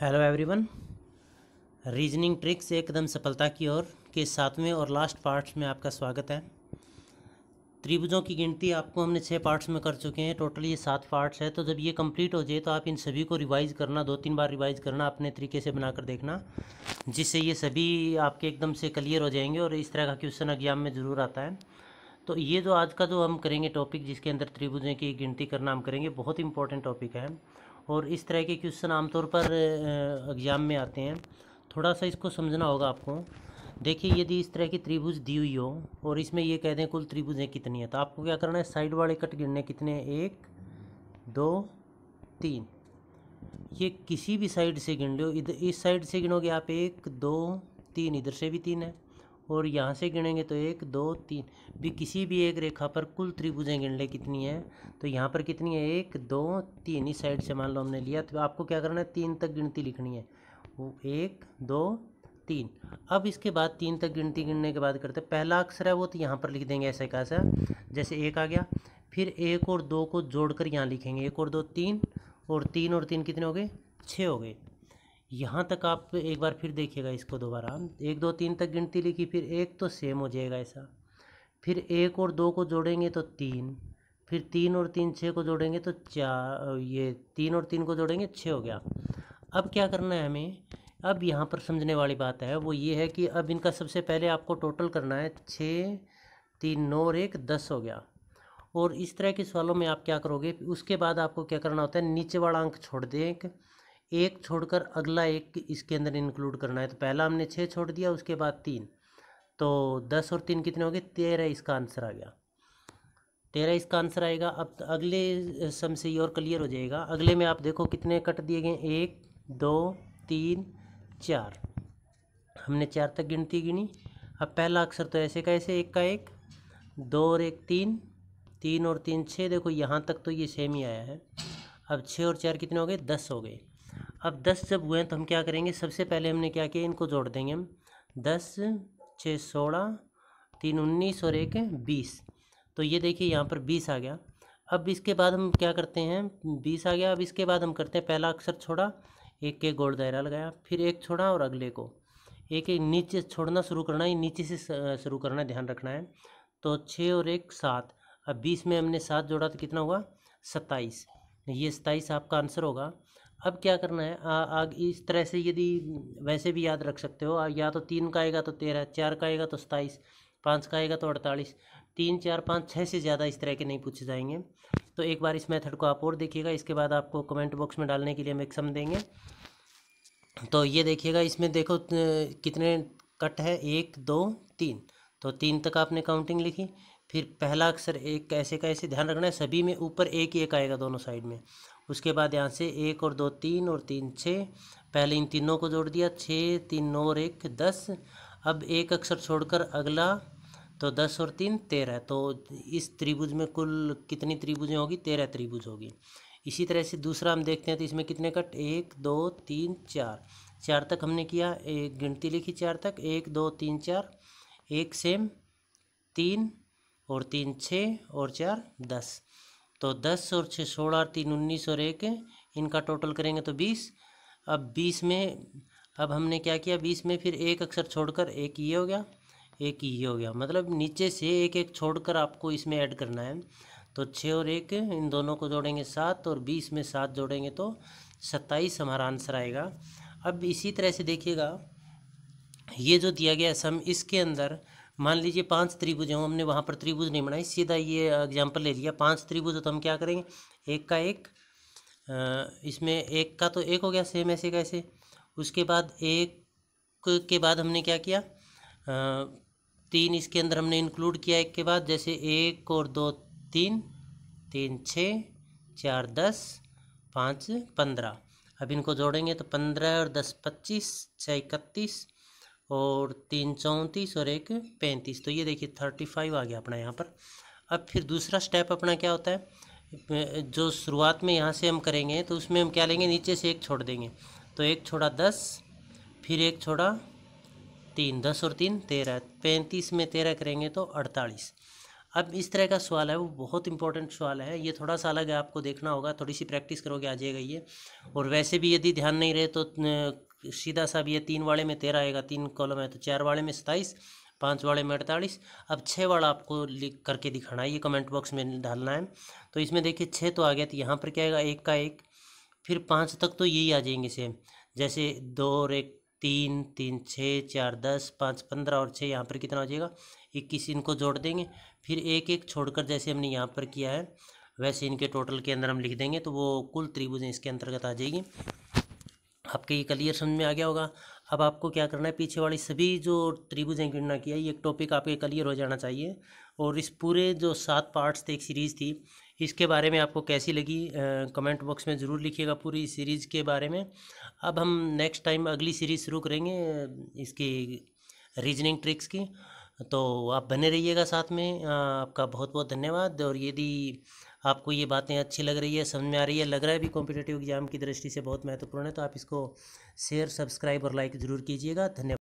hello everyone reasoning tricks एकदम सफलता की ओर के सातवें और लास्ट पार्ट्स में आपका स्वागत है त्रिभुजों की गिनती आपको हमने छः पार्ट्स में कर चुके हैं टोटल ये सात पार्ट्स है तो जब ये कंप्लीट हो जाए तो आप इन सभी को रिवाइज करना दो तीन बार रिवाइज करना अपने तरीके से बनाकर देखना जिससे ये सभी आपके एकदम से क्लियर हो जाएंगे और इस तरह का क्वेश्चन एग्जाम में ज़रूर आता है तो ये जो आज का जो हम करेंगे टॉपिक जिसके अंदर त्रिभुजों की गिनती करना हम करेंगे बहुत इंपॉर्टेंट टॉपिक है और इस तरह के क्वेश्चन आमतौर पर एग्ज़ाम में आते हैं थोड़ा सा इसको समझना होगा आपको देखिए यदि इस तरह की त्रिभुज दी हुई हो और इसमें ये कह दें कुल त्रिभुजें कितनी है तो आपको क्या करना है साइड वाले कट गिनने कितने एक दो तीन ये किसी भी साइड से गिन लो इधर इस साइड से गिनोगे आप एक दो तीन इधर से भी तीन है और यहाँ से गिनेंगे तो एक दो तीन भी किसी भी एक रेखा पर कुल त्रिभुजें गिन ले कितनी है तो यहाँ पर कितनी है एक दो तीन इस साइड से मान लो हमने लिया तो आपको क्या करना है तीन तक गिनती लिखनी है वो एक दो तीन अब इसके बाद तीन तक गिनती गिनने के बाद करते पहला अक्षर है वो तो यहाँ पर लिख देंगे ऐसे कैसा सा जैसे एक आ गया फिर एक और दो को जोड़कर यहाँ लिखेंगे एक और दो तीन और तीन और तीन कितने हो गए छः हो गए यहाँ तक आप एक बार फिर देखिएगा इसको दोबारा एक दो तीन तक गिनती लिखी फिर एक तो सेम हो जाएगा ऐसा फिर एक और दो को जोड़ेंगे तो तीन फिर तीन और तीन छः को जोड़ेंगे तो चार ये तीन और तीन को जोड़ेंगे छः हो गया अब क्या करना है हमें अब यहाँ पर समझने वाली बात है वो ये है कि अब इनका सबसे पहले आपको टोटल करना है छः तीन नौ और एक दस हो गया और इस तरह के सवालों में आप क्या करोगे उसके बाद आपको क्या करना होता है नीचे वाला अंक छोड़ दें एक छोड़कर अगला एक इसके अंदर इंक्लूड करना है तो पहला हमने छः छोड़ दिया उसके बाद तीन तो दस और तीन कितने हो गए तेरह इसका आंसर आ गया तेरह इसका आंसर आएगा अब तो अगले सम से ये और क्लियर हो जाएगा अगले में आप देखो कितने कट दिए गए एक दो तीन चार हमने चार तक गिनती गिनी अब पहला अक्षर तो ऐसे का ऐसे एक का एक दो और एक तीन तीन और तीन छः देखो यहाँ तक तो ये सेम ही आया है अब छः और चार कितने हो गए दस हो गए अब दस जब हुए हैं तो हम क्या करेंगे सबसे पहले हमने क्या किया इनको जोड़ देंगे हम दस छः सोलह तीन उन्नीस और एक बीस तो ये देखिए यहाँ पर बीस आ गया अब इसके बाद हम क्या करते हैं बीस आ गया अब इसके बाद हम करते हैं पहला अक्षर छोड़ा एक के गोल दायरा लगाया फिर एक छोड़ा और अगले को एक एक नीचे छोड़ना शुरू करना है नीचे से शुरू करना है ध्यान रखना है तो छः और एक सात अब बीस में हमने सात जोड़ा तो कितना हुआ सत्ताईस ये सत्ताईस आपका आंसर होगा अब क्या करना है आ, आग इस तरह से यदि वैसे भी याद रख सकते हो या तो तीन का आएगा तो तेरह चार का आएगा तो सताईस पाँच का आएगा तो अड़तालीस तीन चार पाँच छः से ज़्यादा इस तरह के नहीं पूछे जाएंगे तो एक बार इस मेथड को आप और देखिएगा इसके बाद आपको कमेंट बॉक्स में डालने के लिए हम एक सम देंगे तो ये देखिएगा इसमें देखो कितने कट है एक दो तीन तो तीन तक आपने काउंटिंग लिखी फिर पहला अक्षर एक कैसे कैसे ध्यान रखना है सभी में ऊपर एक ही एक आएगा दोनों साइड में उसके बाद यहाँ से एक और दो तीन और तीन छः पहले इन तीनों को जोड़ दिया छः तीन नौ और एक दस अब एक अक्षर छोड़कर अगला तो दस और तीन तेरह तो इस त्रिभुज में कुल कितनी त्रिभुजें होगी तेरह त्रिभुज होगी इसी तरह से दूसरा हम देखते हैं तो इसमें कितने कट एक दो तीन चार चार तक हमने किया एक गिनती लिखी चार तक एक दो तीन चार एक सेम तीन और तीन छः और चार दस तो दस और छः सोलह तीन उन्नीस और एक इनका टोटल करेंगे तो बीस अब बीस में अब हमने क्या किया बीस में फिर एक अक्षर छोड़कर एक ये हो गया एक ये हो गया मतलब नीचे से एक एक छोड़कर आपको इसमें ऐड करना है तो छः और एक इन दोनों को जोड़ेंगे सात और बीस में सात जोड़ेंगे तो सत्ताईस हमारा आंसर आएगा अब इसी तरह से देखिएगा ये जो दिया गया सम इसके अंदर मान लीजिए पांच त्रिभुज हैं हमने वहाँ पर त्रिभुज नहीं बनाई सीधा ये एग्जाम्पल ले लिया पांच त्रिभुज तो हम क्या करेंगे एक का एक इसमें एक का तो एक हो गया सेम ऐसे कैसे उसके बाद एक के बाद हमने क्या किया तीन इसके अंदर हमने इंक्लूड किया एक के बाद जैसे एक और दो तीन तीन छः चार दस पाँच पंद्रह अब इनको जोड़ेंगे तो पंद्रह और दस पच्चीस छः इकतीस और तीन चौंतीस और एक पैंतीस तो ये देखिए थर्टी फाइव आ गया अपना यहाँ पर अब फिर दूसरा स्टेप अपना क्या होता है जो शुरुआत में यहाँ से हम करेंगे तो उसमें हम क्या लेंगे नीचे से एक छोड़ देंगे तो एक छोड़ा दस फिर एक छोड़ा तीन दस और तीन तेरह पैंतीस में तेरह करेंगे तो अड़तालीस अब इस तरह का सवाल है वो बहुत इंपॉर्टेंट सवाल है ये थोड़ा सा अलग है आपको देखना होगा थोड़ी सी प्रैक्टिस करोगे आ जाएगा ये और वैसे भी यदि ध्यान नहीं रहे तो सीधा सा भी है तीन वाले में तेरह आएगा तीन कॉलम है तो चार वाले में सताईस पाँच वाले में अड़तालीस अब छः वाला आपको लिख करके दिखाना है ये कमेंट बॉक्स में डालना है तो इसमें देखिए छः तो आ गया तो यहाँ पर क्या आएगा एक का एक फिर पाँच तक तो यही आ जाएंगे सेम जैसे दो और एक तीन तीन छः चार दस पाँच पंद्रह और छः यहाँ पर कितना हो जाएगा इक्कीस इनको जोड़ देंगे फिर एक एक छोड़कर जैसे हमने यहाँ पर किया है वैसे इनके टोटल के अंदर हम लिख देंगे तो वो कुल त्रिभुजें इसके अंतर्गत आ जाएगी आपके ये क्लियर समझ में आ गया होगा अब आपको क्या करना है पीछे वाली सभी जो त्रिभुज गणना किया ये एक टॉपिक आपके क्लियर हो जाना चाहिए और इस पूरे जो सात पार्ट्स थे एक सीरीज़ थी इसके बारे में आपको कैसी लगी कमेंट बॉक्स में ज़रूर लिखिएगा पूरी सीरीज़ के बारे में अब हम नेक्स्ट टाइम अगली सीरीज़ शुरू करेंगे इसकी रीजनिंग ट्रिक्स की तो आप बने रहिएगा साथ में आपका बहुत बहुत धन्यवाद और यदि आपको ये बातें अच्छी लग रही है समझ में आ रही है लग रहा है भी कॉम्पिटेटिव एग्जाम की दृष्टि से बहुत महत्वपूर्ण है तो आप इसको शेयर सब्सक्राइब और लाइक ज़रूर कीजिएगा धन्यवाद